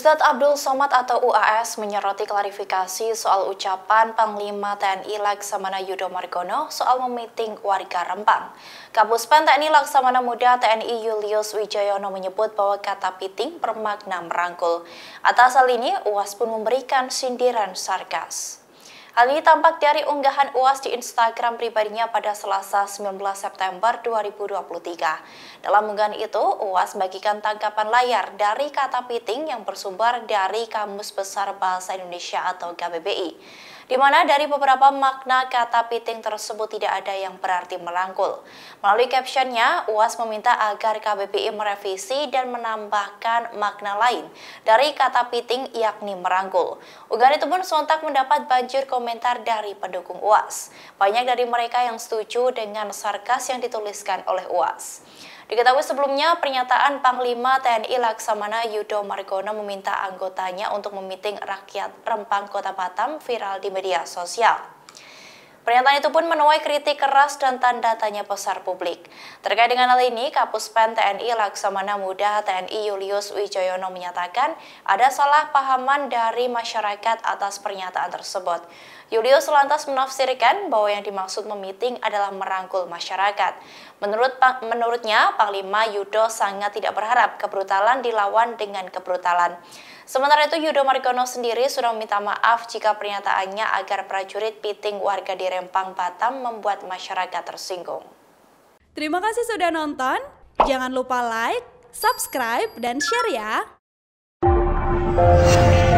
Ustadz Abdul Somad atau UAS menyoroti klarifikasi soal ucapan Panglima TNI Laksamana Yudo Margono soal memiting warga Rempang. Kapus Pen TNI Laksamana Muda TNI Julius Wijayono menyebut bahwa kata piting bermakna merangkul. Atas hal ini, UAS pun memberikan sindiran sarkas. Hal ini tampak dari unggahan UAS di Instagram pribadinya pada Selasa 19 September 2023. Dalam unggahan itu, UAS bagikan tangkapan layar dari kata piting yang bersumber dari Kamus Besar Bahasa Indonesia atau KBBI di mana dari beberapa makna kata piting tersebut tidak ada yang berarti merangkul. Melalui captionnya, UAS meminta agar KBBI merevisi dan menambahkan makna lain dari kata piting yakni merangkul. Unggahan itu pun sontak mendapat banjir komentar komentar dari pendukung UAS. Banyak dari mereka yang setuju dengan sarkas yang dituliskan oleh UAS. Diketahui sebelumnya, pernyataan Panglima TNI Laksamana Yudo Margono meminta anggotanya untuk memiting rakyat Rempang Kota Batam viral di media sosial. Pernyataan itu pun menuai kritik keras dan tanda tanya besar publik. Terkait dengan hal ini, Kapus Pen TNI Laksamana Muda TNI Julius Wijoyono menyatakan ada salah pahaman dari masyarakat atas pernyataan tersebut. Julius lantas menafsirkan bahwa yang dimaksud memiting adalah merangkul masyarakat. Menurut menurutnya, Panglima Yudo sangat tidak berharap kebrutalan dilawan dengan kebrutalan. Sementara itu, Yudo Margono sendiri sudah meminta maaf jika pernyataannya agar prajurit piting warga diri Rempang, Batam membuat masyarakat tersinggung. Terima kasih sudah nonton. Jangan lupa like, subscribe, dan share ya.